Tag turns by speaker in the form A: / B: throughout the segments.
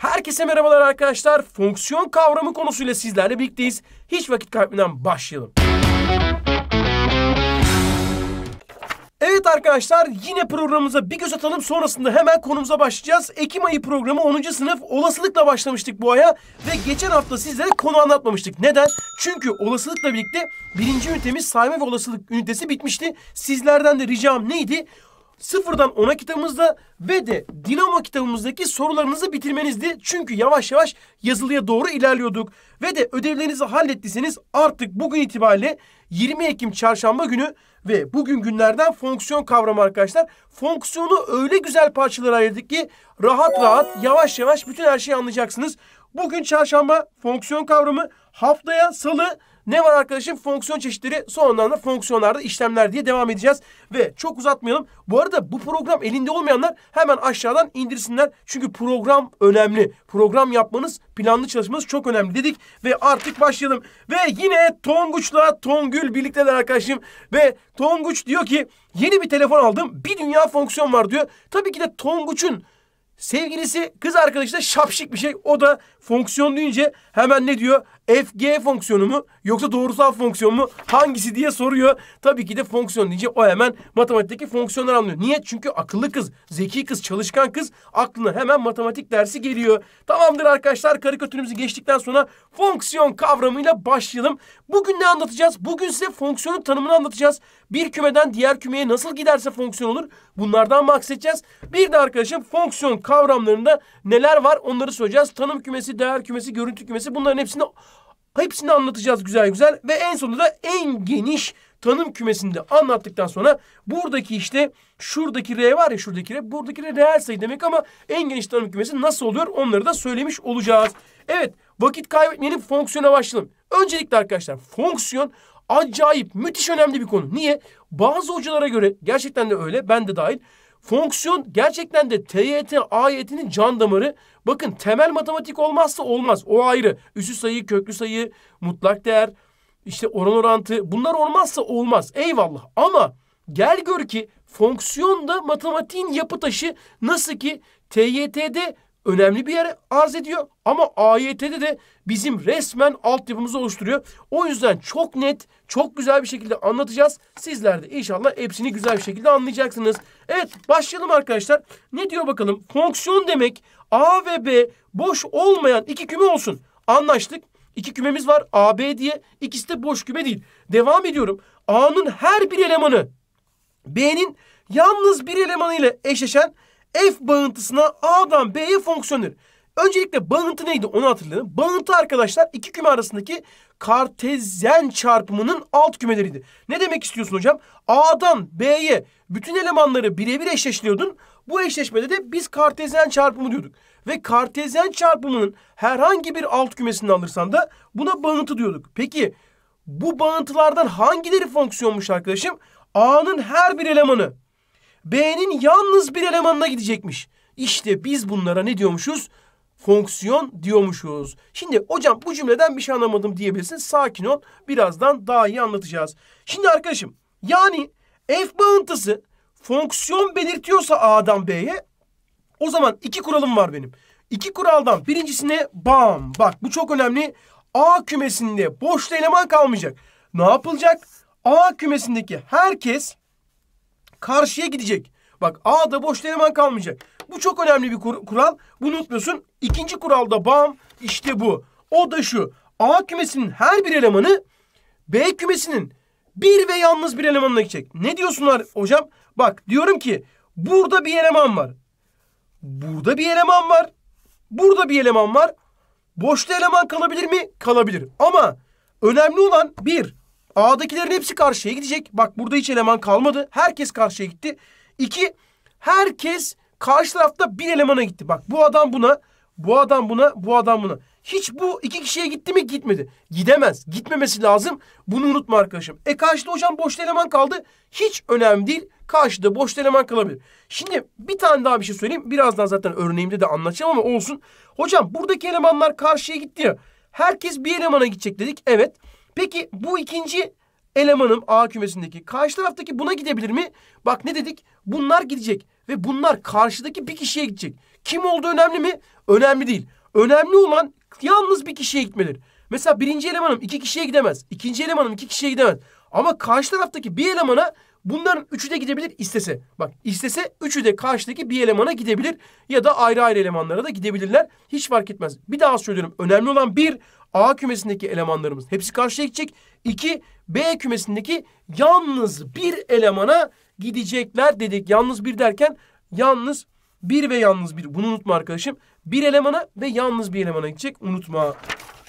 A: Herkese merhabalar arkadaşlar. Fonksiyon kavramı konusuyla sizlerle birlikteyiz. Hiç vakit kaybetmeden başlayalım. Evet arkadaşlar yine programımıza bir göz atalım sonrasında hemen konumuza başlayacağız. Ekim ayı programı 10. sınıf olasılıkla başlamıştık bu aya ve geçen hafta sizlere konu anlatmamıştık. Neden? Çünkü olasılıkla birlikte birinci ünitemiz sayma ve olasılık ünitesi bitmişti. Sizlerden de ricam neydi? sıfırdan ona kitabımızda ve de Dinamo kitabımızdaki sorularınızı bitirmenizdi. Çünkü yavaş yavaş yazılıya doğru ilerliyorduk. Ve de ödevlerinizi hallettiyseniz artık bugün itibariyle 20 Ekim çarşamba günü ve bugün günlerden fonksiyon kavramı arkadaşlar. Fonksiyonu öyle güzel parçalara ayırdık ki rahat rahat yavaş yavaş bütün her şeyi anlayacaksınız. Bugün çarşamba fonksiyon kavramı haftaya salı ne var arkadaşım? Fonksiyon çeşitleri sonradan da fonksiyonlarda işlemler diye devam edeceğiz. Ve çok uzatmayalım. Bu arada bu program elinde olmayanlar hemen aşağıdan indirsinler. Çünkü program önemli. Program yapmanız, planlı çalışmanız çok önemli dedik. Ve artık başlayalım. Ve yine Tonguç'la Tongül birlikteler arkadaşım. Ve Tonguç diyor ki yeni bir telefon aldım. Bir dünya fonksiyon var diyor. Tabii ki de Tonguç'un Sevgilisi kız arkadaşı da şapşik bir şey. O da fonksiyon deyince hemen ne diyor? FG fonksiyonu mu yoksa doğrusal fonksiyon mu? Hangisi diye soruyor. Tabii ki de fonksiyon deyince o hemen matematikteki fonksiyonları anlıyor. Niye? Çünkü akıllı kız, zeki kız, çalışkan kız aklına hemen matematik dersi geliyor. Tamamdır arkadaşlar karikatürümüzü geçtikten sonra fonksiyon kavramıyla başlayalım. Bugün ne anlatacağız? Bugün size fonksiyonun tanımını anlatacağız. Bir kümeden diğer kümeye nasıl giderse fonksiyon olur. Bunlardan bahsedeceğiz. Bir de arkadaşım fonksiyon kavramlarında neler var onları söyleyeceğiz. Tanım kümesi, değer kümesi, görüntü kümesi bunların hepsini hepsini anlatacağız güzel güzel ve en sonunda da en geniş tanım kümesini de anlattıktan sonra buradaki işte şuradaki R var ya şuradaki R buradaki R reel sayı demek ama en geniş tanım kümesi nasıl oluyor onları da söylemiş olacağız. Evet vakit kaybetmeyelim fonksiyona başlayalım. Öncelikle arkadaşlar fonksiyon acayip müthiş önemli bir konu. Niye? Bazı hocalara göre gerçekten de öyle ben de dahil Fonksiyon gerçekten de TYT ayetinin can damarı. Bakın temel matematik olmazsa olmaz. O ayrı. Üssü sayı, köklü sayı, mutlak değer, işte oran orantı bunlar olmazsa olmaz. Eyvallah. Ama gel gör ki fonksiyon da matematiğin yapı taşı nasıl ki TYT'de önemli bir yere arz ediyor ama AYT'de de bizim resmen altyapımızı oluşturuyor. O yüzden çok net, çok güzel bir şekilde anlatacağız. Sizler de inşallah hepsini güzel bir şekilde anlayacaksınız. Evet başlayalım arkadaşlar. Ne diyor bakalım? Fonksiyon demek A ve B boş olmayan iki küme olsun. Anlaştık. İki kümemiz var A, B diye. İkisi de boş küme değil. Devam ediyorum. A'nın her bir elemanı B'nin yalnız bir elemanıyla eşleşen f bağıntısına a'dan b'ye fonksiyonları. Öncelikle bağıntı neydi onu hatırlayalım. Bağıntı arkadaşlar iki küme arasındaki kartezyen çarpımının alt kümeleriydi. Ne demek istiyorsun hocam? A'dan B'ye bütün elemanları birebir eşleştiriyordun. Bu eşleşmede de biz kartezyen çarpımı diyorduk. Ve kartezyen çarpımının herhangi bir alt kümesini alırsan da buna bağıntı diyorduk. Peki bu bağıntılardan hangileri fonksiyonmuş arkadaşım? A'nın her bir elemanı B'nin yalnız bir elemanına gidecekmiş. İşte biz bunlara ne diyormuşuz? Fonksiyon diyormuşuz. Şimdi hocam bu cümleden bir şey anlamadım diyebilirsin. Sakin ol. Birazdan daha iyi anlatacağız. Şimdi arkadaşım yani f bağıntısı fonksiyon belirtiyorsa A'dan B'ye o zaman iki kuralım var benim. İki kuraldan birincisine bam. Bak bu çok önemli. A kümesinde boşta eleman kalmayacak. Ne yapılacak? A kümesindeki herkes karşıya gidecek. Bak A'da boş eleman kalmayacak. Bu çok önemli bir kur kural. Bunu unutmuyorsun. İkinci kuralda bam işte bu. O da şu. A kümesinin her bir elemanı B kümesinin bir ve yalnız bir elemanına gidecek. Ne diyorsunlar hocam? Bak diyorum ki burada bir eleman var. Burada bir eleman var. Burada bir eleman var. Boşta eleman kalabilir mi? Kalabilir. Ama önemli olan bir, A'dakilerin hepsi karşıya gidecek. Bak burada hiç eleman kalmadı. Herkes karşıya gitti. İki, herkes karşı tarafta bir elemana gitti. Bak bu adam buna, bu adam buna, bu adam buna. Hiç bu iki kişiye gitti mi gitmedi. Gidemez. Gitmemesi lazım. Bunu unutma arkadaşım. E karşıda hocam boş eleman kaldı. Hiç önemli değil. Karşıda boş eleman kalabilir. Şimdi bir tane daha bir şey söyleyeyim. Birazdan zaten örneğimde de anlatacağım ama olsun. Hocam buradaki elemanlar karşıya gitti ya. Herkes bir elemana gidecek dedik. Evet. Peki bu ikinci elemanım A kümesindeki karşı taraftaki buna gidebilir mi? Bak ne dedik? Bunlar gidecek ve bunlar karşıdaki bir kişiye gidecek. Kim oldu önemli mi? Önemli değil. Önemli olan yalnız bir kişiye gitmeleri. Mesela birinci elemanım iki kişiye gidemez. İkinci elemanım iki kişiye gidemez. Ama karşı taraftaki bir elemana Bunların üçü de gidebilir istese. Bak istese üçü de karşıdaki bir elemana gidebilir ya da ayrı ayrı elemanlara da gidebilirler. Hiç fark etmez. Bir daha söylüyorum. Önemli olan bir A kümesindeki elemanlarımız hepsi karşıya gidecek. İki B kümesindeki yalnız bir elemana gidecekler dedik. Yalnız bir derken yalnız bir ve yalnız bir. Bunu unutma arkadaşım. Bir elemana ve yalnız bir elemana gidecek. Unutma.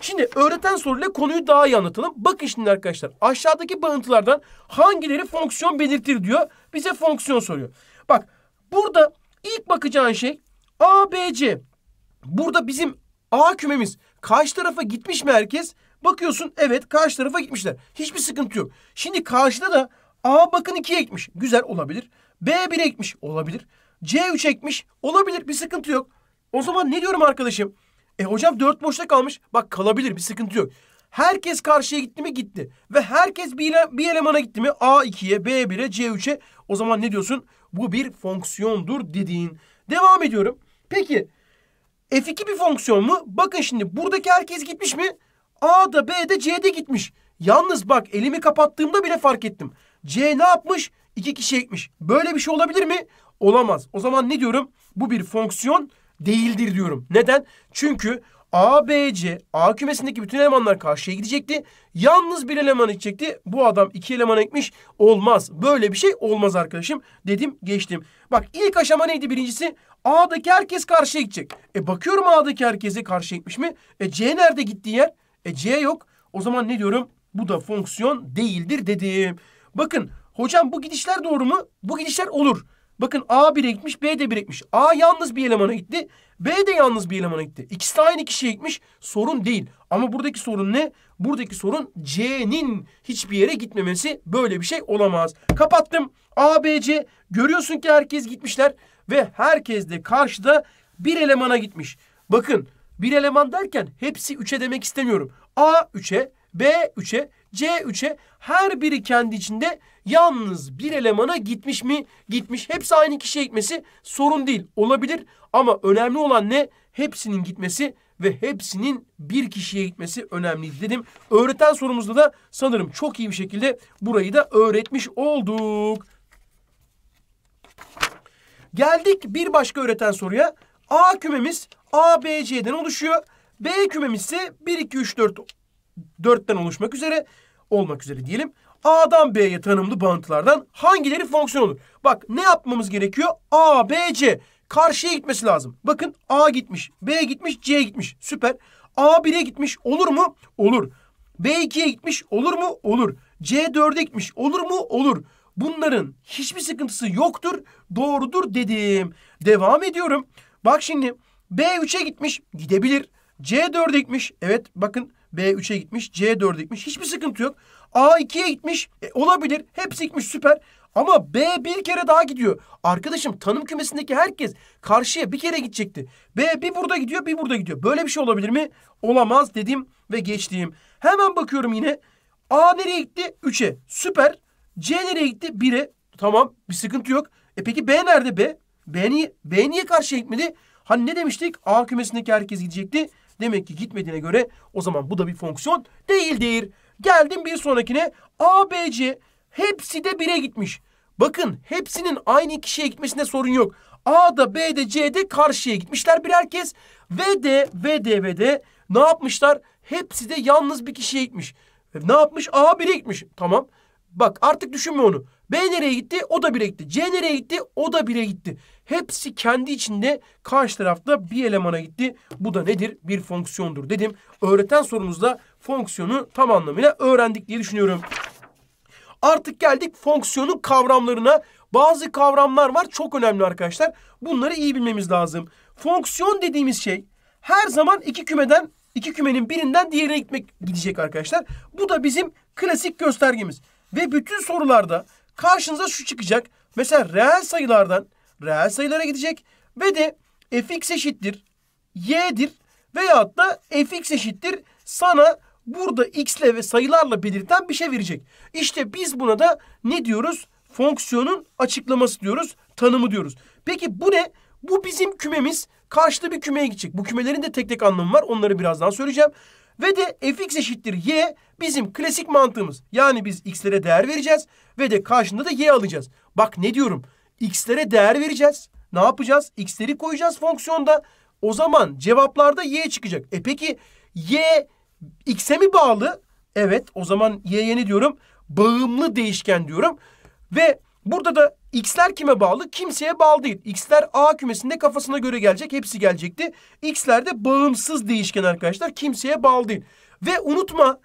A: Şimdi öğreten soruyla konuyu daha iyi anlatalım. Bakın şimdi arkadaşlar aşağıdaki bağıntılardan hangileri fonksiyon belirtir diyor. Bize fonksiyon soruyor. Bak burada ilk bakacağın şey A, B, C. Burada bizim A kümemiz karşı tarafa gitmiş mi herkes? Bakıyorsun evet karşı tarafa gitmişler. Hiçbir sıkıntı yok. Şimdi karşıda da A bakın 2'ye gitmiş. Güzel olabilir. B 1'e gitmiş. Olabilir. C 3'e gitmiş. Olabilir. Bir sıkıntı yok. O zaman ne diyorum arkadaşım? E hocam dört boşta kalmış. Bak kalabilir bir sıkıntı yok. Herkes karşıya gitti mi gitti. Ve herkes bir, ele, bir elemana gitti mi A2'ye, B1'e, C3'e. O zaman ne diyorsun? Bu bir fonksiyondur dediğin. Devam ediyorum. Peki F2 bir fonksiyon mu? Bakın şimdi buradaki herkes gitmiş mi? A'da, B'de, C'de gitmiş. Yalnız bak elimi kapattığımda bile fark ettim. C ne yapmış? İki kişi ekmiş. Böyle bir şey olabilir mi? Olamaz. O zaman ne diyorum? Bu bir fonksiyon değildir diyorum. Neden? Çünkü A, B, C, A kümesindeki bütün elemanlar karşıya gidecekti. Yalnız bir eleman gidecekti. Bu adam iki eleman ekmiş. Olmaz. Böyle bir şey olmaz arkadaşım. Dedim geçtim. Bak ilk aşama neydi birincisi? A'daki herkes karşıya gidecek. E bakıyorum A'daki herkese karşı ekmiş mi? E C nerede gittiği yer? E C yok. O zaman ne diyorum? Bu da fonksiyon değildir dedim. Bakın hocam bu gidişler doğru mu? Bu gidişler olur. Bakın A 1'e gitmiş, B de 1'e gitmiş. A yalnız bir elemana gitti, B de yalnız bir elemana gitti. İkisi de aynı kişiye gitmiş. Sorun değil. Ama buradaki sorun ne? Buradaki sorun C'nin hiçbir yere gitmemesi. Böyle bir şey olamaz. Kapattım. A, B, C. Görüyorsun ki herkes gitmişler. Ve herkes de karşıda bir elemana gitmiş. Bakın bir eleman derken hepsi 3'e demek istemiyorum. A 3'e, B 3'e, C 3'e her biri kendi içinde Yalnız bir elemana gitmiş mi? Gitmiş. Hepsi aynı kişiye gitmesi sorun değil. Olabilir ama önemli olan ne? Hepsinin gitmesi ve hepsinin bir kişiye gitmesi önemli dedim. Öğreten sorumuzda da sanırım çok iyi bir şekilde burayı da öğretmiş olduk. Geldik bir başka öğreten soruya. A kümemiz ABC'den oluşuyor. B kümemiz ise 1, 2, 3, 4, 4'ten oluşmak üzere olmak üzere diyelim. A'dan B'ye tanımlı bağıntılardan hangileri fonksiyon olur? Bak ne yapmamız gerekiyor? A, B, C. Karşıya gitmesi lazım. Bakın A gitmiş, B gitmiş, C gitmiş. Süper. A 1'e gitmiş olur mu? Olur. B 2'ye gitmiş olur mu? Olur. C 4'e gitmiş olur mu? Olur. Bunların hiçbir sıkıntısı yoktur. Doğrudur dedim. Devam ediyorum. Bak şimdi B 3'e gitmiş gidebilir. C 4'e gitmiş. Evet bakın B 3'e gitmiş. C 4'e gitmiş. Hiçbir sıkıntı yok. A 2'ye gitmiş. E, olabilir. Hepsi gitmiş süper. Ama B bir kere daha gidiyor. Arkadaşım tanım kümesindeki herkes karşıya bir kere gidecekti. B bir burada gidiyor bir burada gidiyor. Böyle bir şey olabilir mi? Olamaz dedim ve geçtiğim. Hemen bakıyorum yine. A nereye gitti? 3'e. Süper. C nereye gitti? 1'e. Tamam bir sıkıntı yok. E peki B nerede B? B niye, B niye karşıya gitmedi? Hani ne demiştik? A kümesindeki herkes gidecekti. Demek ki gitmediğine göre o zaman bu da bir fonksiyon değildir. Geldim bir sonrakine. A, B, C hepsi de 1'e gitmiş. Bakın hepsinin aynı kişiye gitmesinde sorun yok. A'da, B'de, C'de karşıya gitmişler birer kez. Ve de, ve de, ve de ne yapmışlar? Hepsi de yalnız bir kişiye gitmiş. Ne yapmış? A 1'e gitmiş. Tamam. Bak artık düşünme onu. B nereye gitti? O da 1'e gitti. C nereye gitti? O da 1'e gitti. Hepsi kendi içinde karşı tarafta bir elemana gitti. Bu da nedir? Bir fonksiyondur dedim. Öğreten sorumuzda fonksiyonu tam anlamıyla öğrendik diye düşünüyorum. Artık geldik fonksiyonun kavramlarına. Bazı kavramlar var çok önemli arkadaşlar. Bunları iyi bilmemiz lazım. Fonksiyon dediğimiz şey her zaman iki kümeden iki kümenin birinden diğerine gitmek gidecek arkadaşlar. Bu da bizim klasik göstergemiz. Ve bütün sorularda karşınıza şu çıkacak. Mesela reel sayılardan reel sayılara gidecek ve de fx eşittir y'dir veyahut da fx eşittir sana burada x ile ve sayılarla belirten bir şey verecek. İşte biz buna da ne diyoruz? Fonksiyonun açıklaması diyoruz, tanımı diyoruz. Peki bu ne? Bu bizim kümemiz karşıda bir kümeye gidecek. Bu kümelerin de tek tek anlamı var. Onları birazdan söyleyeceğim. Ve de fx eşittir y bizim klasik mantığımız. Yani biz x'lere değer vereceğiz ve de karşında da y alacağız. Bak ne diyorum? X'lere değer vereceğiz. Ne yapacağız? X'leri koyacağız fonksiyonda. O zaman cevaplarda y çıkacak. E peki y X'e mi bağlı? Evet o zaman Y'ye ne diyorum? Bağımlı değişken diyorum. Ve burada da X'ler kime bağlı? Kimseye bağlı değil. X'ler A kümesinde kafasına göre gelecek. Hepsi gelecekti. X'ler de bağımsız değişken arkadaşlar. Kimseye bağlı değil. Ve unutma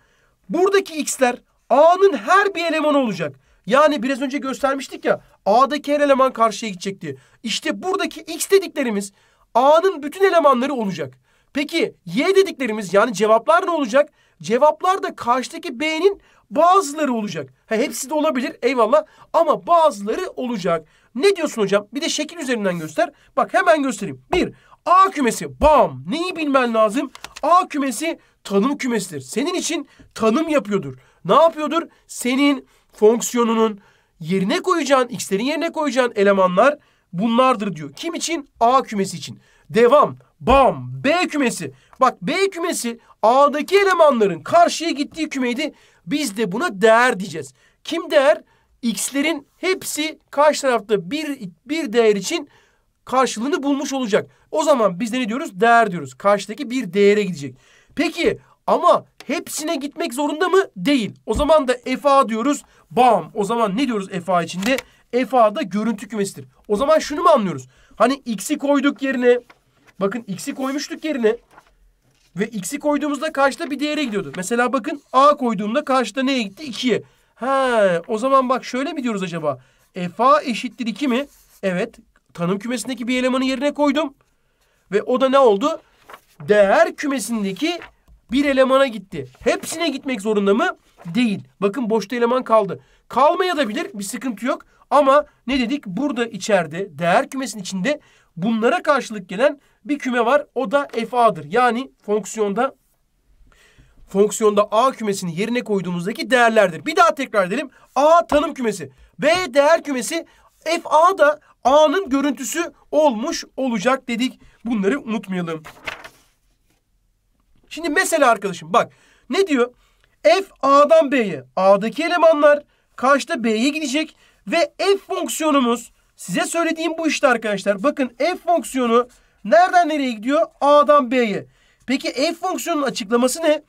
A: buradaki X'ler A'nın her bir elemanı olacak. Yani biraz önce göstermiştik ya A'daki her eleman karşıya gidecekti. İşte buradaki X dediklerimiz A'nın bütün elemanları olacak. Peki Y dediklerimiz yani cevaplar ne olacak? Cevaplar da karşıdaki B'nin bazıları olacak. Ha, hepsi de olabilir eyvallah ama bazıları olacak. Ne diyorsun hocam? Bir de şekil üzerinden göster. Bak hemen göstereyim. Bir, A kümesi. Bam! Neyi bilmen lazım? A kümesi tanım kümesidir. Senin için tanım yapıyordur. Ne yapıyordur? Senin fonksiyonunun yerine koyacağın, x'lerin yerine koyacağın elemanlar bunlardır diyor. Kim için? A kümesi için. Devam. Bam! B kümesi. Bak B kümesi A'daki elemanların karşıya gittiği kümeydi. Biz de buna değer diyeceğiz. Kim değer? X'lerin hepsi karşı tarafta bir, bir değer için karşılığını bulmuş olacak. O zaman biz de ne diyoruz? Değer diyoruz. Karşıdaki bir değere gidecek. Peki ama hepsine gitmek zorunda mı? Değil. O zaman da FA diyoruz. Bam! O zaman ne diyoruz FA içinde? FA da görüntü kümesidir. O zaman şunu mu anlıyoruz? Hani X'i koyduk yerine Bakın x'i koymuştuk yerine. Ve x'i koyduğumuzda karşıda bir değere gidiyordu. Mesela bakın a koyduğumda karşıda neye gitti? 2'ye. He o zaman bak şöyle mi diyoruz acaba? E, f a eşittir 2 mi? Evet. Tanım kümesindeki bir elemanı yerine koydum. Ve o da ne oldu? Değer kümesindeki bir elemana gitti. Hepsine gitmek zorunda mı? Değil. Bakın boşta eleman kaldı. Kalmaya da bilir. Bir sıkıntı yok. Ama ne dedik? Burada içeride değer kümesinin içinde Bunlara karşılık gelen bir küme var. O da FA'dır. Yani fonksiyonda fonksiyonda A kümesini yerine koyduğumuzdaki değerlerdir. Bir daha tekrar edelim. A tanım kümesi. B değer kümesi. FA da A'nın görüntüsü olmuş olacak dedik. Bunları unutmayalım. Şimdi mesela arkadaşım bak ne diyor? F A'dan B'ye A'daki elemanlar kaçta B'ye gidecek ve F fonksiyonumuz Size söylediğim bu işte arkadaşlar. Bakın f fonksiyonu nereden nereye gidiyor? A'dan B'ye. Peki f fonksiyonun açıklaması ne?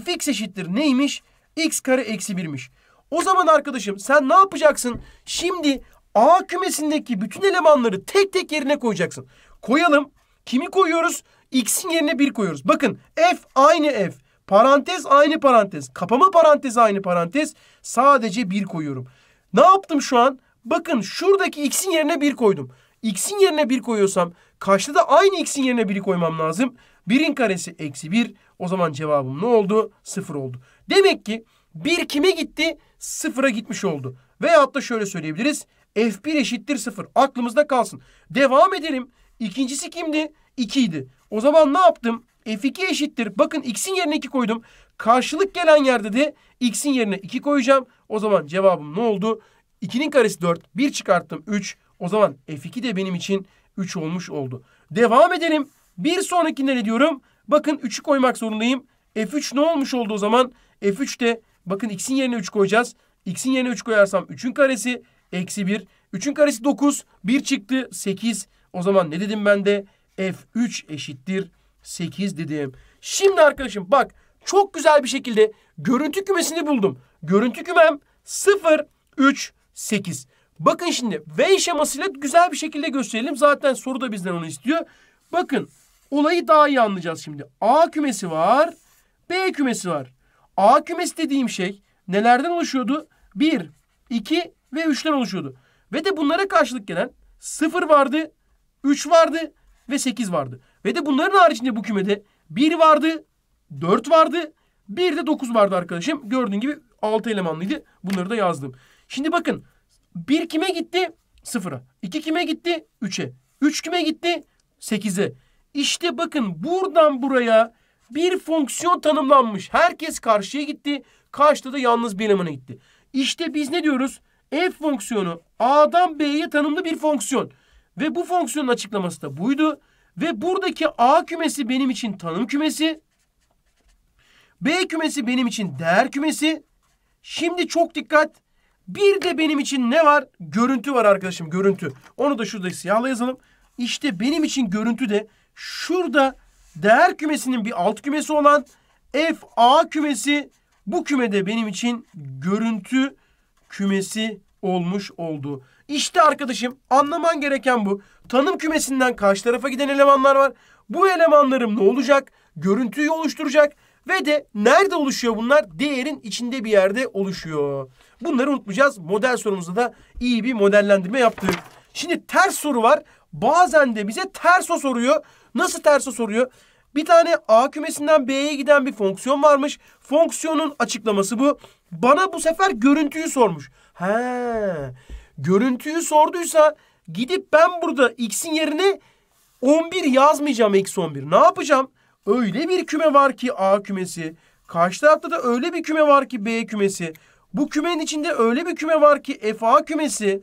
A: fx eşittir neymiş? x kare eksi 1'miş. O zaman arkadaşım sen ne yapacaksın? Şimdi A kümesindeki bütün elemanları tek tek yerine koyacaksın. Koyalım. Kimi koyuyoruz? X'in yerine 1 koyuyoruz. Bakın F aynı F. Parantez aynı parantez. Kapama parantezi aynı parantez. Sadece 1 koyuyorum. Ne yaptım şu an? Bakın şuradaki x'in yerine 1 koydum. x'in yerine 1 koyuyorsam karşıda da aynı x'in yerine 1'i koymam lazım. 1'in karesi eksi 1. O zaman cevabım ne oldu? 0 oldu. Demek ki 1 kime gitti? 0'a gitmiş oldu. Veyahut da şöyle söyleyebiliriz. F1 eşittir 0. Aklımızda kalsın. Devam edelim. İkincisi kimdi? 2 idi. O zaman ne yaptım? F2 eşittir. Bakın x'in yerine 2 koydum. Karşılık gelen yerde de x'in yerine 2 koyacağım. O zaman cevabım ne oldu? 2'nin karesi 4. 1 çıkarttım 3. O zaman F2 de benim için 3 olmuş oldu. Devam edelim. Bir sonrakinde ne diyorum? Bakın 3'ü koymak zorundayım. F3 ne olmuş oldu o zaman? F3 de bakın x'in yerine 3 koyacağız. X'in yerine 3 koyarsam 3'ün karesi eksi 1. 3'ün karesi 9. 1 çıktı 8. O zaman ne dedim ben de? F3 eşittir 8 dedim. Şimdi arkadaşım bak çok güzel bir şekilde görüntü kümesini buldum. Görüntü kümem 0, 3, 8. Bakın şimdi V şemasıyla güzel bir şekilde gösterelim. Zaten soru da bizden onu istiyor. Bakın olayı daha iyi anlayacağız şimdi. A kümesi var. B kümesi var. A kümesi dediğim şey nelerden oluşuyordu? 1, 2 ve 3'ten oluşuyordu. Ve de bunlara karşılık gelen 0 vardı, 3 vardı ve 8 vardı. Ve de bunların haricinde bu kümede 1 vardı, 4 vardı, 1 de 9 vardı arkadaşım. Gördüğün gibi 6 elemanlıydı. Bunları da yazdım. Şimdi bakın bir kime gitti? Sıfıra. İki kime gitti? Üçe. Üç kime gitti? Sekize. İşte bakın buradan buraya bir fonksiyon tanımlanmış. Herkes karşıya gitti. Karşıda da yalnız bir elemana gitti. İşte biz ne diyoruz? F fonksiyonu A'dan B'ye tanımlı bir fonksiyon. Ve bu fonksiyonun açıklaması da buydu. Ve buradaki A kümesi benim için tanım kümesi. B kümesi benim için değer kümesi. Şimdi çok dikkat. Bir de benim için ne var? Görüntü var arkadaşım görüntü. Onu da şurada siyahla yazalım. İşte benim için görüntü de şurada değer kümesinin bir alt kümesi olan FA kümesi bu kümede benim için görüntü kümesi olmuş oldu. İşte arkadaşım anlaman gereken bu. Tanım kümesinden karşı tarafa giden elemanlar var. Bu elemanlarım ne olacak? Görüntüyü oluşturacak ve de nerede oluşuyor bunlar? Değerin içinde bir yerde oluşuyor. Bunları unutmayacağız. Model sorumuzda da iyi bir modellendirme yaptık. Şimdi ters soru var. Bazen de bize terso soruyor. Nasıl terso soruyor? Bir tane A kümesinden B'ye giden bir fonksiyon varmış. Fonksiyonun açıklaması bu. Bana bu sefer görüntüyü sormuş. He. Görüntüyü sorduysa gidip ben burada x'in yerine 11 yazmayacağım x 11. Ne yapacağım? Öyle bir küme var ki A kümesi. Karşı tarafta da öyle bir küme var ki B kümesi. Bu kümenin içinde öyle bir küme var ki FA kümesi.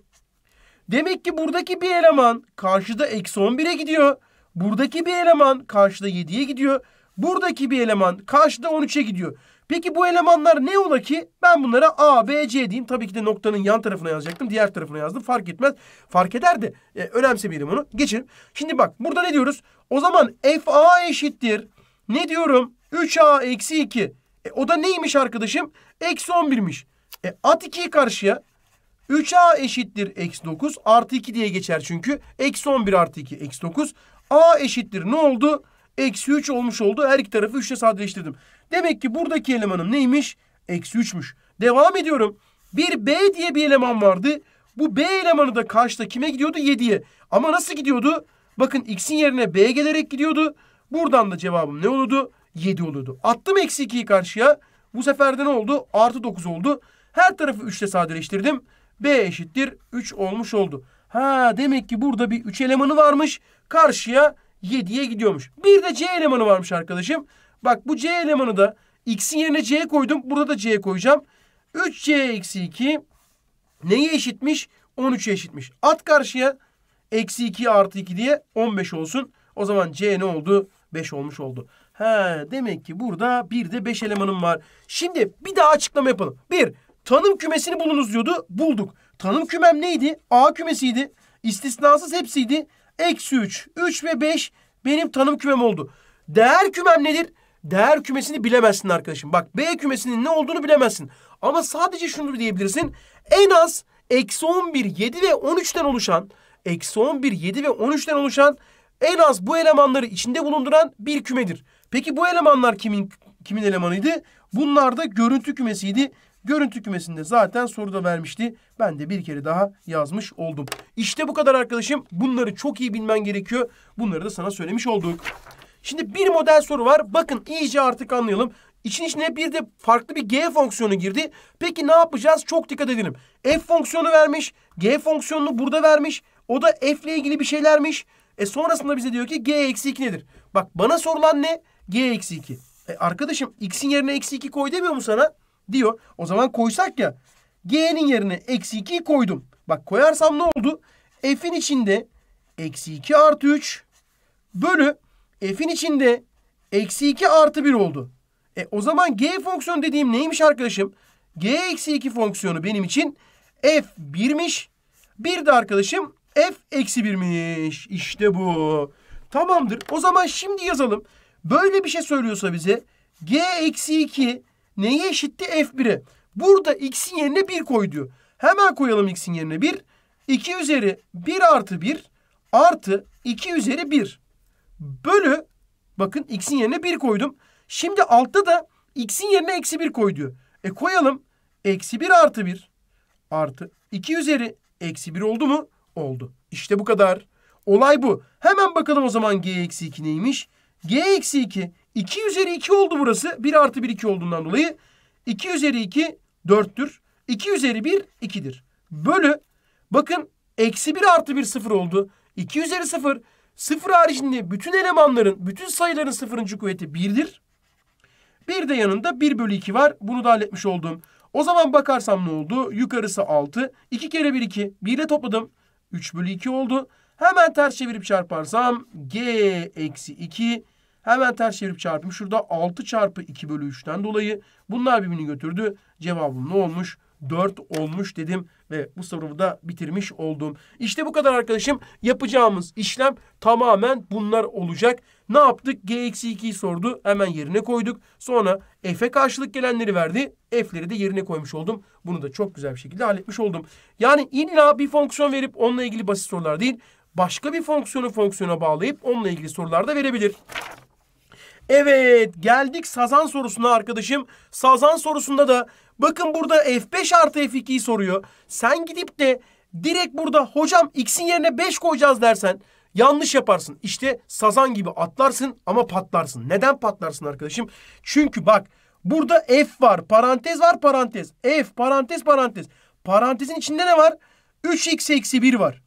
A: Demek ki buradaki bir eleman karşıda eksi 11'e gidiyor. Buradaki bir eleman karşıda 7'ye gidiyor. Buradaki bir eleman karşıda 13'e gidiyor. Peki bu elemanlar ne ola ki? Ben bunlara A, B, C diyeyim. Tabii ki de noktanın yan tarafına yazacaktım. Diğer tarafına yazdım. Fark etmez. Fark eder de e, önemsemeyelim onu. Geçelim. Şimdi bak burada ne diyoruz? O zaman FA eşittir. Ne diyorum? 3A eksi 2. E, o da neymiş arkadaşım? Eksi 11'miş. E, at 2'yi karşıya. 3a eşittir eksi 9 artı 2 diye geçer çünkü. Eksi 11 artı 2 eksi 9. a eşittir ne oldu? Eksi 3 olmuş oldu. Her iki tarafı 3 sadeleştirdim. Demek ki buradaki elemanım neymiş? Eksi 3'müş. Devam ediyorum. Bir b diye bir eleman vardı. Bu b elemanı da karşıda kime gidiyordu? 7'ye. Ama nasıl gidiyordu? Bakın x'in yerine b gelerek gidiyordu. Buradan da cevabım ne olurdu? 7 olurdu. Attım eksi 2'yi karşıya. Bu sefer de ne oldu? Artı 9 oldu. Her tarafı 3 ile sadeleştirdim. B eşittir 3 olmuş oldu. Ha demek ki burada bir 3 elemanı varmış. Karşıya 7'ye gidiyormuş. Bir de C elemanı varmış arkadaşım. Bak bu C elemanı da x'in yerine C koydum. Burada da C koyacağım. 3C eksi 2 neye eşitmiş? 13'e eşitmiş. At karşıya eksi 2 artı 2 diye 15 olsun. O zaman C ne oldu? 5 olmuş oldu. He, demek ki burada bir de 5 elemanım var. Şimdi bir daha açıklama yapalım. 1. Tanım kümesini bulunuz diyordu. Bulduk. Tanım kümem neydi? A kümesiydi. İstisnasız hepsiydi. Eksi 3. 3 ve 5 benim tanım kümem oldu. Değer kümem nedir? Değer kümesini bilemezsin arkadaşım. Bak B kümesinin ne olduğunu bilemezsin. Ama sadece şunu diyebilirsin. En az eksi 11, 7 ve 13'ten oluşan eksi 11, 7 ve 13'ten oluşan en az bu elemanları içinde bulunduran bir kümedir. Peki bu elemanlar kimin kimin elemanıydı? Bunlar da görüntü kümesiydi. Görüntü kümesinde zaten soruda vermişti. Ben de bir kere daha yazmış oldum. İşte bu kadar arkadaşım. Bunları çok iyi bilmen gerekiyor. Bunları da sana söylemiş olduk. Şimdi bir model soru var. Bakın iyice artık anlayalım. İçin içine bir de farklı bir g fonksiyonu girdi. Peki ne yapacağız? Çok dikkat edelim. F fonksiyonu vermiş. G fonksiyonunu burada vermiş. O da f ile ilgili bir şeylermiş. E sonrasında bize diyor ki g eksi 2 nedir? Bak bana sorulan ne? G eksi 2. E arkadaşım x'in yerine eksi 2 koy demiyor mu sana? diyor. O zaman koysak ya g'nin yerine eksi 2'yi koydum. Bak koyarsam ne oldu? f'in içinde eksi 2 artı 3 bölü f'in içinde eksi 2 artı 1 oldu. E o zaman g fonksiyonu dediğim neymiş arkadaşım? g eksi 2 fonksiyonu benim için f 1'miş. Bir de arkadaşım f eksi 1'miş. İşte bu. Tamamdır. O zaman şimdi yazalım. Böyle bir şey söylüyorsa bize g eksi 2 Neye eşitti? F1'e. Burada x'in yerine 1 koy diyor. Hemen koyalım x'in yerine 1. 2 üzeri 1 artı 1 artı 2 üzeri 1 bölü bakın x'in yerine 1 koydum. Şimdi altta da x'in yerine eksi 1 koy diyor. E koyalım. Eksi 1 artı 1 artı 2 üzeri eksi 1 oldu mu? Oldu. İşte bu kadar. Olay bu. Hemen bakalım o zaman g eksi 2 neymiş? g eksi 2 2 üzeri 2 oldu burası. 1 artı 1 2 olduğundan dolayı 2 üzeri 2 4'tür. 2 üzeri 1 2'dir. Bölü bakın eksi 1 artı 1 0 oldu. 2 üzeri 0 0 haricinde bütün elemanların bütün sayıların sıfırıncı kuvveti 1'dir. Bir de yanında 1 bölü 2 var. Bunu da halletmiş oldum. O zaman bakarsam ne oldu? Yukarısı 6. 2 kere 1 2. 1 ile topladım. 3 bölü 2 oldu. Hemen ters çevirip çarparsam g eksi 2 Hemen ters çevirip çarpayım. Şurada 6 çarpı 2 bölü 3'ten dolayı bunlar birbirini götürdü. Cevabım ne olmuş? 4 olmuş dedim ve bu sorumu da bitirmiş oldum. İşte bu kadar arkadaşım. Yapacağımız işlem tamamen bunlar olacak. Ne yaptık? G-2'yi sordu. Hemen yerine koyduk. Sonra F'e karşılık gelenleri verdi. F'leri de yerine koymuş oldum. Bunu da çok güzel bir şekilde halletmiş oldum. Yani illa bir fonksiyon verip onunla ilgili basit sorular değil. Başka bir fonksiyonu fonksiyona bağlayıp onunla ilgili sorular da verebilir. Evet geldik sazan sorusuna arkadaşım. Sazan sorusunda da bakın burada F5 artı F2'yi soruyor. Sen gidip de direkt burada hocam x'in yerine 5 koyacağız dersen yanlış yaparsın. İşte sazan gibi atlarsın ama patlarsın. Neden patlarsın arkadaşım? Çünkü bak burada F var parantez var parantez. F parantez parantez. Parantezin içinde ne var? 3x eksi 1 var.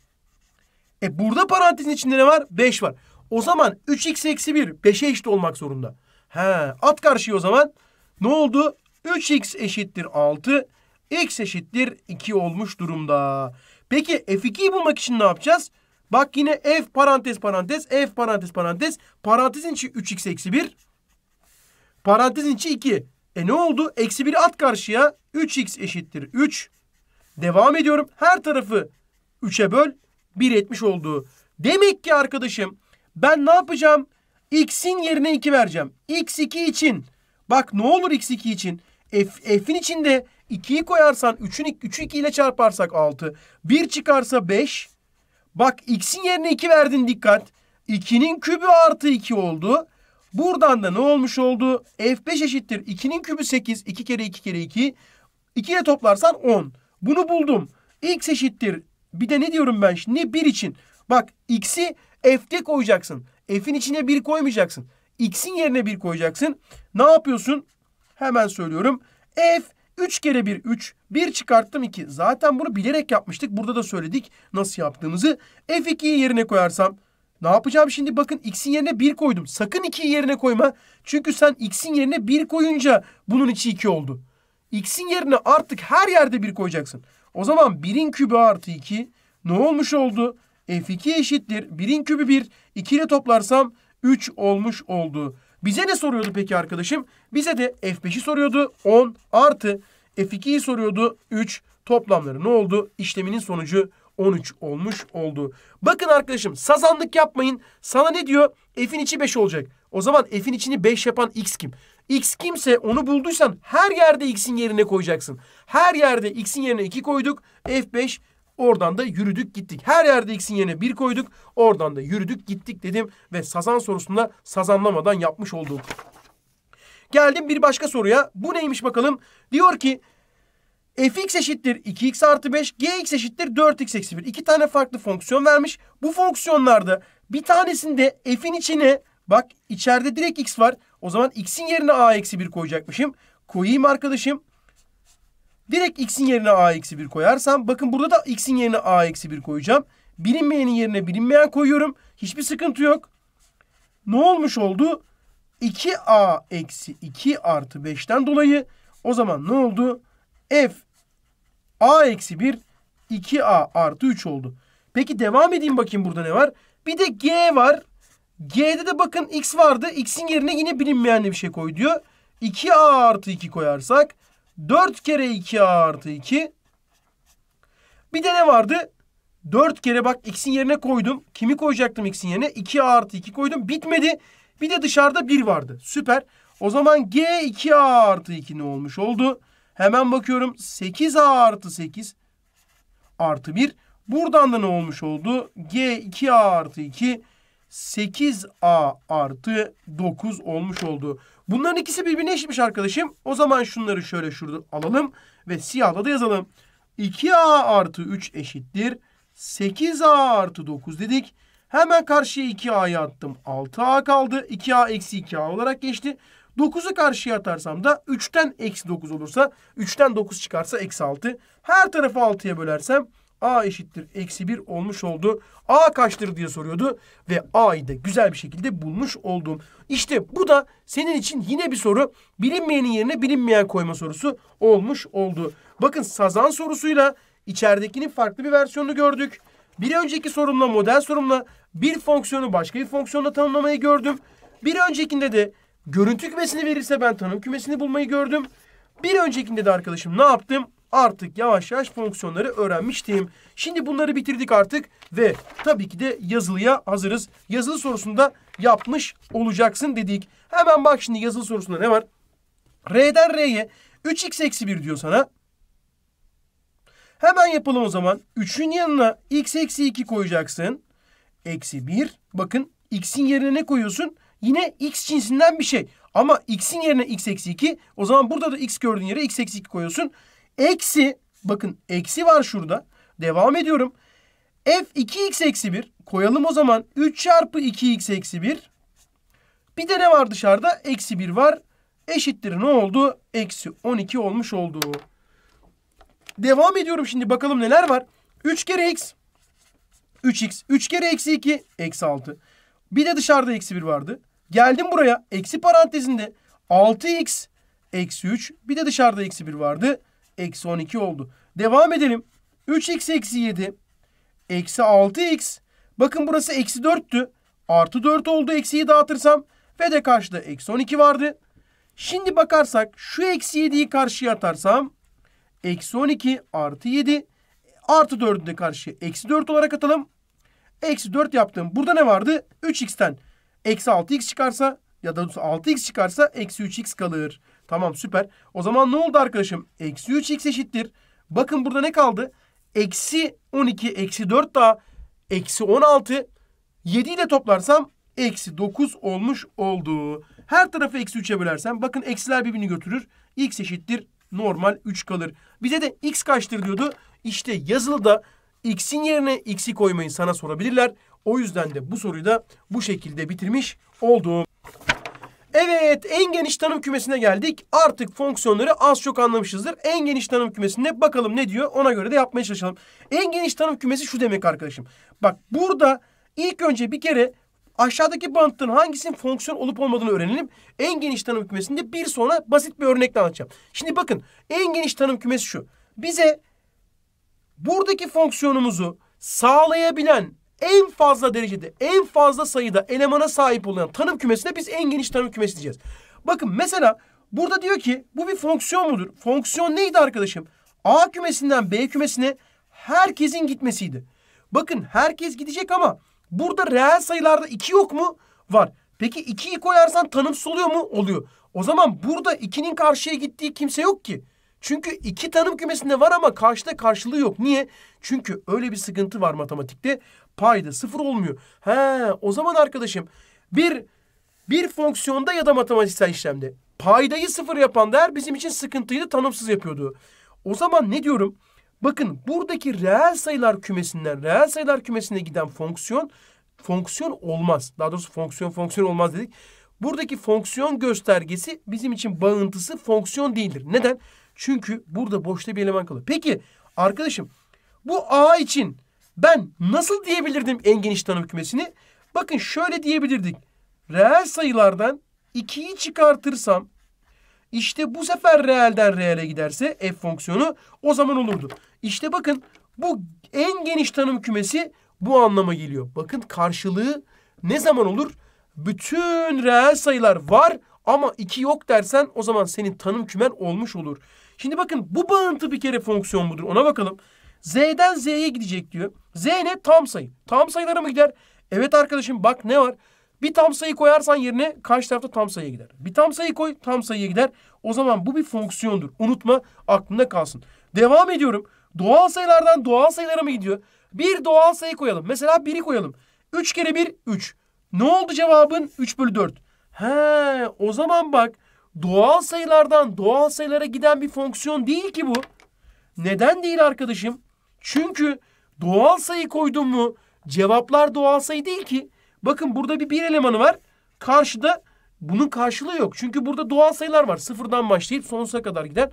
A: E burada parantezin içinde ne var? 5 var. O zaman 3x eksi 1 5'e eşit olmak zorunda. He, at karşıya o zaman. Ne oldu? 3x eşittir 6. x eşittir 2 olmuş durumda. Peki f2'yi bulmak için ne yapacağız? Bak yine f parantez parantez f parantez parantez parantezin içi 3x eksi 1 parantezin içi 2. E ne oldu? Eksi 1'i at karşıya 3x eşittir 3. Devam ediyorum. Her tarafı 3'e böl 1 etmiş oldu. Demek ki arkadaşım ben ne yapacağım? X'in yerine 2 vereceğim. X2 için. Bak ne olur X2 için? F, F'in içinde 2'yi koyarsan 3'ün 3'ü 2 ile çarparsak 6. 1 çıkarsa 5. Bak X'in yerine 2 verdin dikkat. 2'nin kübü artı 2 oldu. Buradan da ne olmuş oldu? F5 eşittir. 2'nin kübü 8. 2 kere 2 kere 2. 2 ile toplarsan 10. Bunu buldum. X eşittir. Bir de ne diyorum ben şimdi? 1 için. Bak X'i F'te koyacaksın. F'in içine 1 koymayacaksın. X'in yerine 1 koyacaksın. Ne yapıyorsun? Hemen söylüyorum. F 3 kere 1 3. 1 çıkarttım 2. Zaten bunu bilerek yapmıştık. Burada da söyledik nasıl yaptığımızı. F2'yi yerine koyarsam ne yapacağım şimdi? Bakın x'in yerine 1 koydum. Sakın 2'yi yerine koyma. Çünkü sen x'in yerine 1 koyunca bunun içi 2 oldu. X'in yerine artık her yerde 1 koyacaksın. O zaman 1'in kübü artı 2 ne olmuş oldu? F2 eşittir. 1'in kübü 1. 2 ile toplarsam 3 olmuş oldu. Bize ne soruyordu peki arkadaşım? Bize de F5'i soruyordu. 10 artı F2'yi soruyordu. 3 toplamları ne oldu? İşleminin sonucu 13 olmuş oldu. Bakın arkadaşım sazanlık yapmayın. Sana ne diyor? F'in içi 5 olacak. O zaman F'in içini 5 yapan X kim? X kimse onu bulduysan her yerde X'in yerine koyacaksın. Her yerde X'in yerine 2 koyduk. F5 Oradan da yürüdük gittik. Her yerde x'in yerine bir koyduk. Oradan da yürüdük gittik dedim. Ve sazan sorusunda sazanlamadan yapmış olduk. Geldim bir başka soruya. Bu neymiş bakalım? Diyor ki fx eşittir 2x artı 5, gx eşittir 4x eksi 1. İki tane farklı fonksiyon vermiş. Bu fonksiyonlarda bir tanesinde f'in içine bak içeride direkt x var. O zaman x'in yerine a eksi 1 koyacakmışım. Koyayım arkadaşım. Direkt x'in yerine a eksi 1 koyarsam bakın burada da x'in yerine a eksi 1 koyacağım. Bilinmeyenin yerine bilinmeyen koyuyorum. Hiçbir sıkıntı yok. Ne olmuş oldu? 2a eksi 2 artı 5'ten dolayı o zaman ne oldu? f a eksi 1 2a artı 3 oldu. Peki devam edeyim bakayım burada ne var? Bir de g var. G'de de bakın x vardı. X'in yerine yine bilinmeyenle bir şey koy diyor. 2a artı 2 koyarsak 4 kere 2 a artı 2. Bir de ne vardı? 4 kere bak x'in yerine koydum. Kimi koyacaktım x'in yerine? 2 a artı 2 koydum. Bitmedi. Bir de dışarıda 1 vardı. Süper. O zaman g 2 a artı 2 ne olmuş oldu? Hemen bakıyorum. 8 a artı 8 artı 1. Buradan da ne olmuş oldu? g 2 a artı 2 8a artı 9 olmuş oldu. Bunların ikisi birbirine eşitmiş arkadaşım. O zaman şunları şöyle şurada alalım ve siyahla da yazalım. 2a artı 3 eşittir. 8a artı 9 dedik. Hemen karşıya 2a'yı attım. 6a kaldı. 2a eksi 2a olarak geçti. 9'u karşıya atarsam da 3'ten eksi 9 olursa 3'ten 9 çıkarsa eksi 6. Her tarafı 6'ya bölersem A eşittir eksi 1 olmuş oldu. A kaçtır diye soruyordu. Ve A'yı da güzel bir şekilde bulmuş oldum. İşte bu da senin için yine bir soru. Bilinmeyenin yerine bilinmeyen koyma sorusu olmuş oldu. Bakın sazan sorusuyla içeridekinin farklı bir versiyonunu gördük. Bir önceki sorumla model sorumla bir fonksiyonu başka bir fonksiyonla tanımlamayı gördüm. Bir öncekinde de görüntü kümesini verirse ben tanım kümesini bulmayı gördüm. Bir öncekinde de arkadaşım ne yaptım? artık yavaş yavaş fonksiyonları öğrenmiştim. Şimdi bunları bitirdik artık ve tabii ki de yazılıya hazırız. Yazılı sorusunda yapmış olacaksın dedik. Hemen bak şimdi yazılı sorusunda ne var? R'den R'ye 3x eksi 1 diyor sana. Hemen yapalım o zaman. 3'ün yanına x eksi 2 koyacaksın. Eksi 1. Bakın x'in yerine ne koyuyorsun? Yine x cinsinden bir şey. Ama x'in yerine x eksi 2. O zaman burada da x gördüğün yere x eksi 2 koyuyorsun. Eksi bakın eksi var şurada. Devam ediyorum. F 2x eksi 1 koyalım o zaman 3 çarpı 2x eksi 1. Bir de ne var dışarıda? Eksi 1 var. Eşittir ne oldu? Eksi 12 olmuş oldu. Devam ediyorum şimdi bakalım neler var. 3 kere x. 3x. 3 kere eksi 2. Eksi 6. Bir de dışarıda eksi 1 vardı. Geldim buraya. Eksi parantezinde 6x. Eksi 3. Bir de dışarıda eksi 1 vardı. Eksi 12 oldu. Devam edelim. 3x eksi 7. Eksi 6x. Bakın burası eksi 4'tü. Artı 4 oldu eksiyi dağıtırsam. Ve de karşıda eksi 12 vardı. Şimdi bakarsak şu eksi 7'yi karşıya atarsam. Eksi 12 artı 7. Artı 4'ü de karşıya eksi 4 olarak atalım. Eksi 4 yaptım. Burada ne vardı? 3x'ten eksi 6x çıkarsa ya da 6x çıkarsa eksi 3x kalır. Tamam süper. O zaman ne oldu arkadaşım? Eksi 3x eşittir. Bakın burada ne kaldı? Eksi 12, eksi 4 daha. Eksi 16. 7 ile toplarsam eksi 9 olmuş oldu. Her tarafı eksi 3'e bölersem bakın eksiler birbirini götürür. X eşittir normal 3 kalır. Bize de x kaçtır diyordu. İşte yazılıda x'in yerine x'i koymayı sana sorabilirler. O yüzden de bu soruyu da bu şekilde bitirmiş oldum. Evet en geniş tanım kümesine geldik. Artık fonksiyonları az çok anlamışızdır. En geniş tanım kümesinde bakalım ne diyor ona göre de yapmaya çalışalım. En geniş tanım kümesi şu demek arkadaşım. Bak burada ilk önce bir kere aşağıdaki bantın hangisinin fonksiyon olup olmadığını öğrenelim. En geniş tanım kümesinde bir sonra basit bir örnekle anlatacağım. Şimdi bakın en geniş tanım kümesi şu. Bize buradaki fonksiyonumuzu sağlayabilen en fazla derecede, en fazla sayıda elemana sahip olan tanım kümesine biz en geniş tanım kümesi diyeceğiz. Bakın mesela burada diyor ki bu bir fonksiyon mudur? Fonksiyon neydi arkadaşım? A kümesinden B kümesine herkesin gitmesiydi. Bakın herkes gidecek ama burada reel sayılarda 2 yok mu? Var. Peki 2'yi koyarsan tanımsız oluyor mu? Oluyor. O zaman burada 2'nin karşıya gittiği kimse yok ki. Çünkü iki tanım kümesinde var ama karşıda karşılığı yok. Niye? Çünkü öyle bir sıkıntı var matematikte payda sıfır olmuyor. He o zaman arkadaşım bir bir fonksiyonda ya da matematiksel işlemde paydayı sıfır yapan değer bizim için sıkıntıyı da tanımsız yapıyordu. O zaman ne diyorum? Bakın buradaki reel sayılar kümesinden reel sayılar kümesine giden fonksiyon fonksiyon olmaz. Daha doğrusu fonksiyon fonksiyon olmaz dedik. Buradaki fonksiyon göstergesi bizim için bağıntısı fonksiyon değildir. Neden? Çünkü burada boşta bir eleman kalır. Peki arkadaşım bu a için ben nasıl diyebilirdim en geniş tanım kümesini? Bakın şöyle diyebilirdik. Reel sayılardan 2'yi çıkartırsam işte bu sefer reelden reele giderse f fonksiyonu o zaman olurdu. İşte bakın bu en geniş tanım kümesi bu anlama geliyor. Bakın karşılığı ne zaman olur? Bütün reel sayılar var ama 2 yok dersen o zaman senin tanım kümen olmuş olur. Şimdi bakın bu bağıntı bir kere fonksiyon budur. Ona bakalım. Z'den Z'ye gidecek diyor. Z ne? Tam sayı. Tam sayılara mı gider? Evet arkadaşım bak ne var? Bir tam sayı koyarsan yerine karşı tarafta tam sayıya gider. Bir tam sayı koy tam sayıya gider. O zaman bu bir fonksiyondur. Unutma aklında kalsın. Devam ediyorum. Doğal sayılardan doğal sayılara mı gidiyor? Bir doğal sayı koyalım. Mesela 1'i koyalım. 3 kere 1 3. Ne oldu cevabın? 3 bölü 4. He o zaman bak doğal sayılardan doğal sayılara giden bir fonksiyon değil ki bu. Neden değil arkadaşım? Çünkü doğal sayı koydum mu cevaplar doğal sayı değil ki. Bakın burada bir bir elemanı var. Karşıda bunun karşılığı yok. Çünkü burada doğal sayılar var. Sıfırdan başlayıp sonsuza kadar giden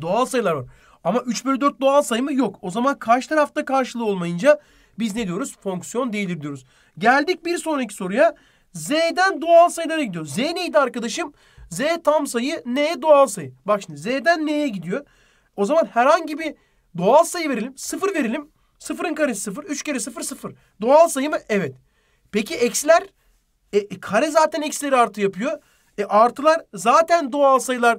A: doğal sayılar var. Ama 3 bölü 4 doğal sayı mı? Yok. O zaman karşı tarafta karşılığı olmayınca biz ne diyoruz? Fonksiyon değildir diyoruz. Geldik bir sonraki soruya. Z'den doğal sayılara gidiyor. Z neydi arkadaşım? Z tam sayı, N doğal sayı. Bak şimdi Z'den N'ye gidiyor. O zaman herhangi bir Doğal sayı verelim. Sıfır verelim. Sıfırın karesi sıfır. Üç kere sıfır sıfır. Doğal sayı mı? Evet. Peki eksiler? E, e, kare zaten eksileri artı yapıyor. E artılar zaten doğal sayılar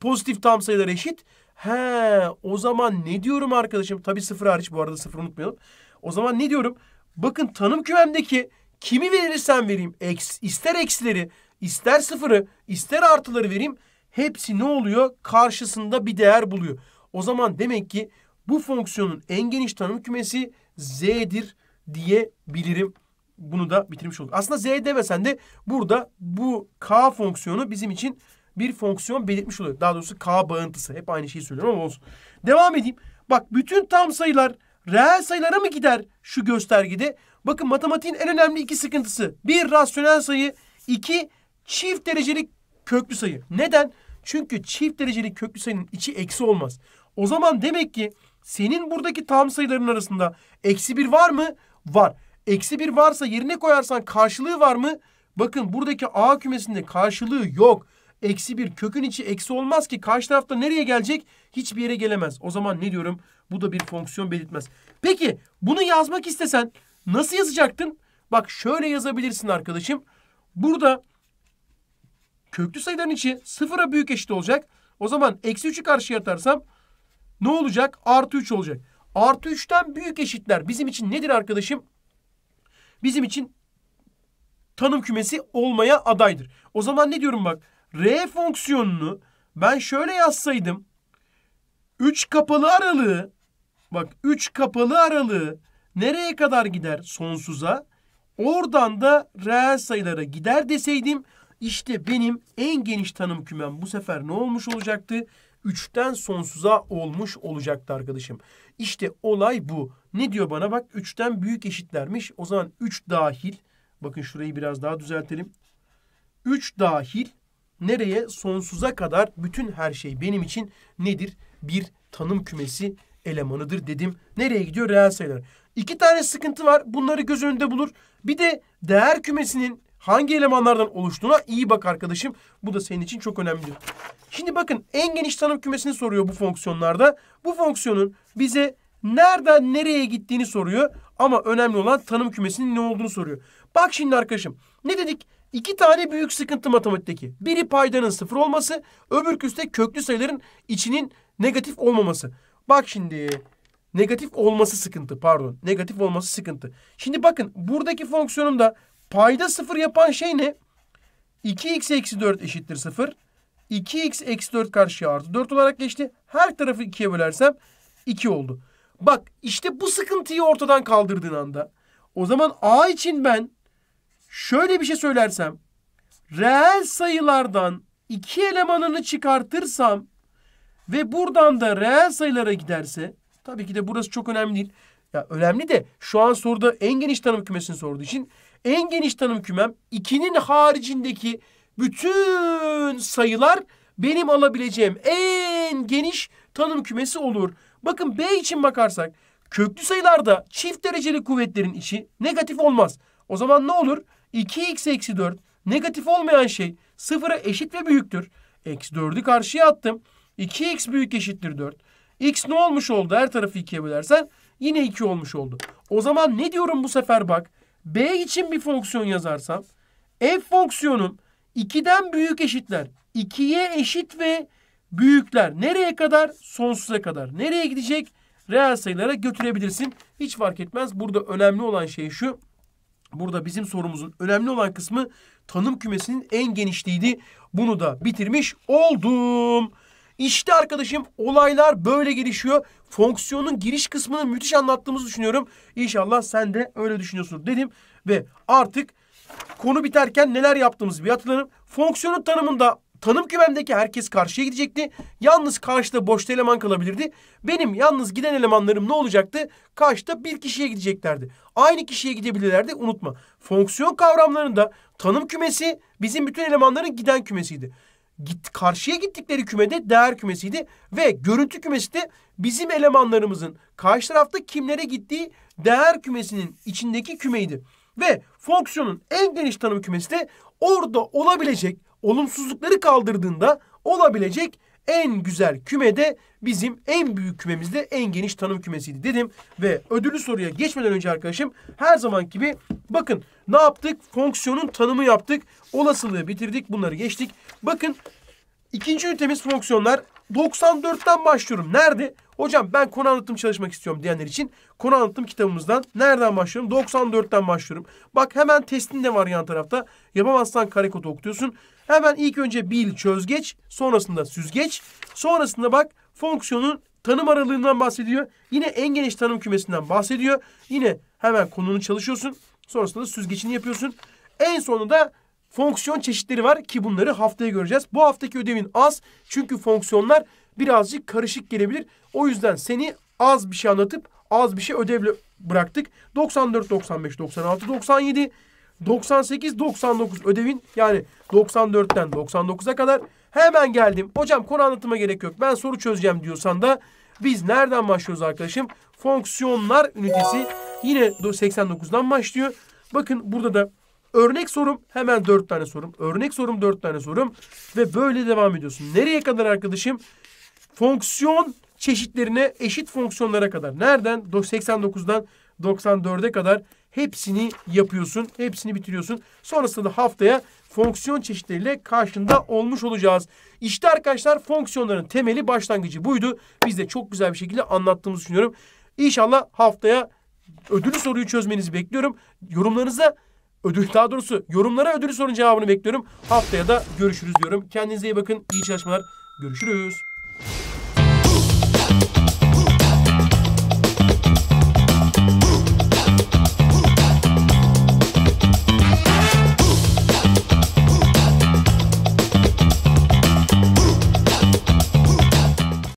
A: pozitif tam sayılar eşit. He o zaman ne diyorum arkadaşım? Tabii sıfır hariç bu arada sıfır unutmayalım. O zaman ne diyorum? Bakın tanım kümemdeki kimi verirsem vereyim. Eks, ister eksileri, ister sıfırı, ister artıları vereyim. Hepsi ne oluyor? Karşısında bir değer buluyor. O zaman demek ki bu fonksiyonun en geniş tanım kümesi z'dir diyebilirim. Bunu da bitirmiş olduk. Aslında z demesen de burada bu k fonksiyonu bizim için bir fonksiyon belirtmiş oluyor. Daha doğrusu k bağıntısı. Hep aynı şeyi söylüyorum ama olsun. Devam edeyim. Bak bütün tam sayılar reel sayılara mı gider şu göstergede? Bakın matematiğin en önemli iki sıkıntısı. Bir rasyonel sayı, iki çift derecelik köklü sayı. Neden? Çünkü çift derecelik köklü sayının içi eksi olmaz. O zaman demek ki senin buradaki tam sayıların arasında eksi bir var mı? Var. Eksi bir varsa yerine koyarsan karşılığı var mı? Bakın buradaki A kümesinde karşılığı yok. Eksi bir kökün içi eksi olmaz ki karşı tarafta nereye gelecek? Hiçbir yere gelemez. O zaman ne diyorum? Bu da bir fonksiyon belirtmez. Peki bunu yazmak istesen nasıl yazacaktın? Bak şöyle yazabilirsin arkadaşım. Burada köklü sayıların içi sıfıra büyük eşit olacak. O zaman eksi 3'ü karşıya atarsam ne olacak? Artı 3 olacak. Artı 3'ten büyük eşitler bizim için nedir arkadaşım? Bizim için tanım kümesi olmaya adaydır. O zaman ne diyorum bak. R fonksiyonunu ben şöyle yazsaydım. 3 kapalı aralığı bak 3 kapalı aralığı nereye kadar gider? Sonsuza. Oradan da reel sayılara gider deseydim işte benim en geniş tanım kümem bu sefer ne olmuş olacaktı? 3'ten sonsuza olmuş olacaktı arkadaşım. İşte olay bu. Ne diyor bana bak 3'ten büyük eşitlermiş. O zaman 3 dahil. Bakın şurayı biraz daha düzeltelim. 3 dahil nereye? Sonsuza kadar bütün her şey benim için nedir? Bir tanım kümesi elemanıdır dedim. Nereye gidiyor? Reel sayılar. İki tane sıkıntı var. Bunları göz önünde bulur. Bir de değer kümesinin hangi elemanlardan oluştuğuna iyi bak arkadaşım. Bu da senin için çok önemli. Şimdi bakın en geniş tanım kümesini soruyor bu fonksiyonlarda. Bu fonksiyonun bize nereden nereye gittiğini soruyor. Ama önemli olan tanım kümesinin ne olduğunu soruyor. Bak şimdi arkadaşım ne dedik? İki tane büyük sıkıntı matematikteki. Biri paydanın sıfır olması, öbür küste köklü sayıların içinin negatif olmaması. Bak şimdi negatif olması sıkıntı pardon. Negatif olması sıkıntı. Şimdi bakın buradaki fonksiyonumda Payda sıfır yapan şey ne? 2x eksi 4 eşittir 0. 2x eksi 4 karşıya artı 4 olarak geçti. Her tarafı 2'ye bölersem 2 oldu. Bak işte bu sıkıntıyı ortadan kaldırdığın anda. O zaman a için ben şöyle bir şey söylersem. Reel sayılardan 2 elemanını çıkartırsam ve buradan da reel sayılara giderse tabii ki de burası çok önemli değil. Ya önemli de şu an soruda en geniş tanım kümesini sorduğu için en geniş tanım kümem 2'nin haricindeki bütün sayılar benim alabileceğim en geniş tanım kümesi olur. Bakın B için bakarsak köklü sayılarda çift dereceli kuvvetlerin içi negatif olmaz. O zaman ne olur? 2x eksi 4 negatif olmayan şey sıfıra eşit ve büyüktür. Eksi 4'ü karşıya attım. 2x büyük eşittir 4. X ne olmuş oldu? Her tarafı 2'ye bölersen yine 2 olmuş oldu. O zaman ne diyorum bu sefer bak. B için bir fonksiyon yazarsam f fonksiyonum 2'den büyük eşitler. 2'ye eşit ve büyükler. Nereye kadar? Sonsuza kadar. Nereye gidecek? Reel sayılara götürebilirsin. Hiç fark etmez. Burada önemli olan şey şu. Burada bizim sorumuzun önemli olan kısmı tanım kümesinin en genişliğiydi. Bunu da bitirmiş oldum. İşte arkadaşım olaylar böyle gelişiyor fonksiyonun giriş kısmını müthiş anlattığımızı düşünüyorum. İnşallah sen de öyle düşünüyorsun dedim ve artık konu biterken neler yaptığımızı bir hatırlarım. Fonksiyonun tanımında tanım kümemdeki herkes karşıya gidecekti. Yalnız karşıda boşta eleman kalabilirdi. Benim yalnız giden elemanlarım ne olacaktı? Karşıda bir kişiye gideceklerdi. Aynı kişiye gidebilirlerdi unutma. Fonksiyon kavramlarında tanım kümesi bizim bütün elemanların giden kümesiydi git, karşıya gittikleri kümede değer kümesiydi ve görüntü kümesi de bizim elemanlarımızın karşı tarafta kimlere gittiği değer kümesinin içindeki kümeydi. Ve fonksiyonun en geniş tanım kümesi de orada olabilecek olumsuzlukları kaldırdığında olabilecek en güzel kümede bizim en büyük kümemizde en geniş tanım kümesiydi dedim. Ve ödüllü soruya geçmeden önce arkadaşım her zaman gibi bakın ne yaptık? Fonksiyonun tanımı yaptık. Olasılığı bitirdik. Bunları geçtik. Bakın ikinci ünitemiz fonksiyonlar. 94'ten başlıyorum. Nerede? Hocam ben konu anlatım çalışmak istiyorum diyenler için konu anlatım kitabımızdan nereden başlıyorum? 94'ten başlıyorum. Bak hemen testin de var yan tarafta. Yapamazsan kare kodu okutuyorsun. Hemen ilk önce bil çözgeç, sonrasında süzgeç, sonrasında bak fonksiyonun tanım aralığından bahsediyor. Yine en geniş tanım kümesinden bahsediyor. Yine hemen konunu çalışıyorsun. Sonrasında süzgeçini yapıyorsun. En sonunda fonksiyon çeşitleri var ki bunları haftaya göreceğiz. Bu haftaki ödevin az çünkü fonksiyonlar birazcık karışık gelebilir. O yüzden seni az bir şey anlatıp az bir şey ödevle bıraktık. 94, 95, 96, 97 98-99 ödevin yani 94'ten 99'a kadar hemen geldim. Hocam konu anlatıma gerek yok ben soru çözeceğim diyorsan da biz nereden başlıyoruz arkadaşım? Fonksiyonlar ünitesi yine 89'dan başlıyor. Bakın burada da örnek sorum hemen 4 tane sorum. Örnek sorum 4 tane sorum ve böyle devam ediyorsun. Nereye kadar arkadaşım? Fonksiyon çeşitlerine eşit fonksiyonlara kadar. Nereden? 89'dan 94'e kadar Hepsini yapıyorsun, hepsini bitiriyorsun. Sonrasında haftaya fonksiyon çeşitleriyle karşında olmuş olacağız. İşte arkadaşlar fonksiyonların temeli başlangıcı buydu. Biz de çok güzel bir şekilde anlattığımızı düşünüyorum. İnşallah haftaya ödülü soruyu çözmenizi bekliyorum. Yorumlarınıza ödül daha doğrusu yorumlara ödülü sorun cevabını bekliyorum. Haftaya da görüşürüz diyorum. Kendinize iyi bakın. İyi çalışmalar. Görüşürüz.